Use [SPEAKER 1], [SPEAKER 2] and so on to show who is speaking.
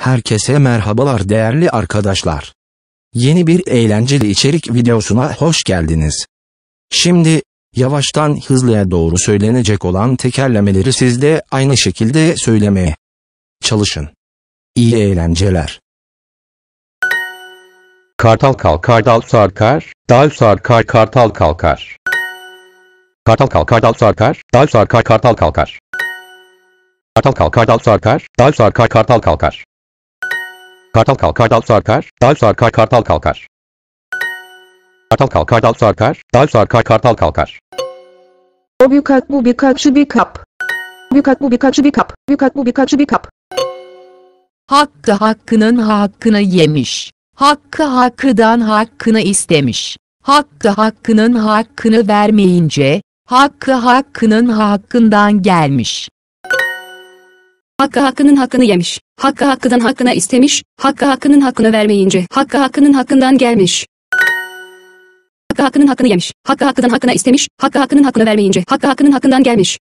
[SPEAKER 1] Herkese merhabalar değerli arkadaşlar. Yeni bir eğlenceli içerik videosuna hoş geldiniz. Şimdi, yavaştan hızlıya doğru söylenecek olan tekerlemeleri sizde aynı şekilde söylemeye çalışın. İyi eğlenceler.
[SPEAKER 2] Kartal kalkar dal sarkar, dal sarkar kartal kalkar. Kartal kalkar dal sarkar, dal sarkar kartal kalkar. Kartal kalkar dal sarkar, dal sarkar kartal kalkar. Kartal kalkar dal sarkar, dal sarkar kartal kalkar. Kartal kalkar dal sarkar, dal sarkar kartal kalkar.
[SPEAKER 3] O bükat bu bükat şu bir kap. Bükat bu bükat şu bir kap. Bükat bu bükat şu bir kap.
[SPEAKER 4] Hakkı hakkının hakkına yemiş. Hakkı hakkıdan hakkını istemiş. Hakkı hakkının hakkını vermeyince, hakkı
[SPEAKER 3] hakkının hakkından gelmiş. Hakkı hakkının hakkını yemiş. Hakkı hakkıdan hakkına istemiş. Hakkı hakkının hakkını vermeyince. Hakkı hakkının hakkından gelmiş. Hakkı hakkının hakkını yemiş. Hakkı hakkıdan hakkına istemiş. Hakkı hakkının hakkını vermeyince. Hakkı hakkının hakkından gelmiş.